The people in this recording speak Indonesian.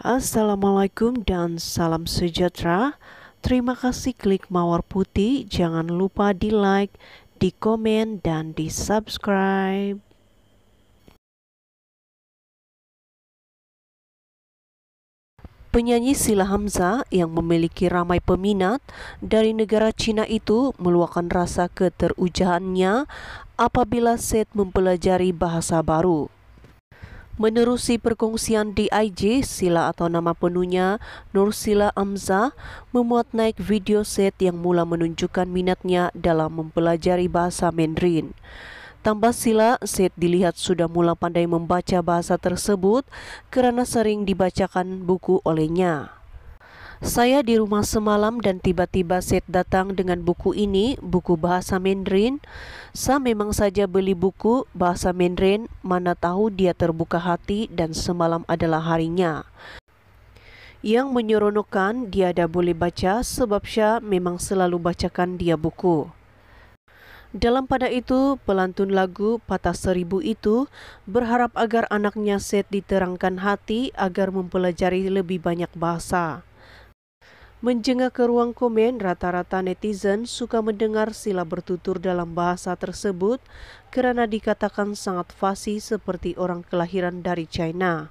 Assalamualaikum dan salam sejahtera. Terima kasih klik mawar putih. Jangan lupa di like, di komen, dan di subscribe. Penyanyi Sila Hamzah yang memiliki ramai peminat dari negara Cina itu meluahkan rasa keterujahannya apabila Seth mempelajari bahasa baru. Menerusi perkongsian di IG Sila atau nama penuhnya Nur Sila Amza memuat naik video set yang mula menunjukkan minatnya dalam mempelajari bahasa Mandarin. Tambah Sila, Set dilihat sudah mula pandai membaca bahasa tersebut karena sering dibacakan buku olehnya. Saya di rumah semalam dan tiba-tiba Seth datang dengan buku ini, buku bahasa Mandarin. Saya memang saja beli buku bahasa Mandarin, mana tahu dia terbuka hati dan semalam adalah harinya. Yang menyeronokkan dia ada boleh baca sebab Syah memang selalu bacakan dia buku. Dalam pada itu, pelantun lagu Patah Seribu itu berharap agar anaknya Seth diterangkan hati agar mempelajari lebih banyak bahasa. Menjengah ke ruang komen, rata-rata netizen suka mendengar sila bertutur dalam bahasa tersebut karena dikatakan sangat fasih seperti orang kelahiran dari China.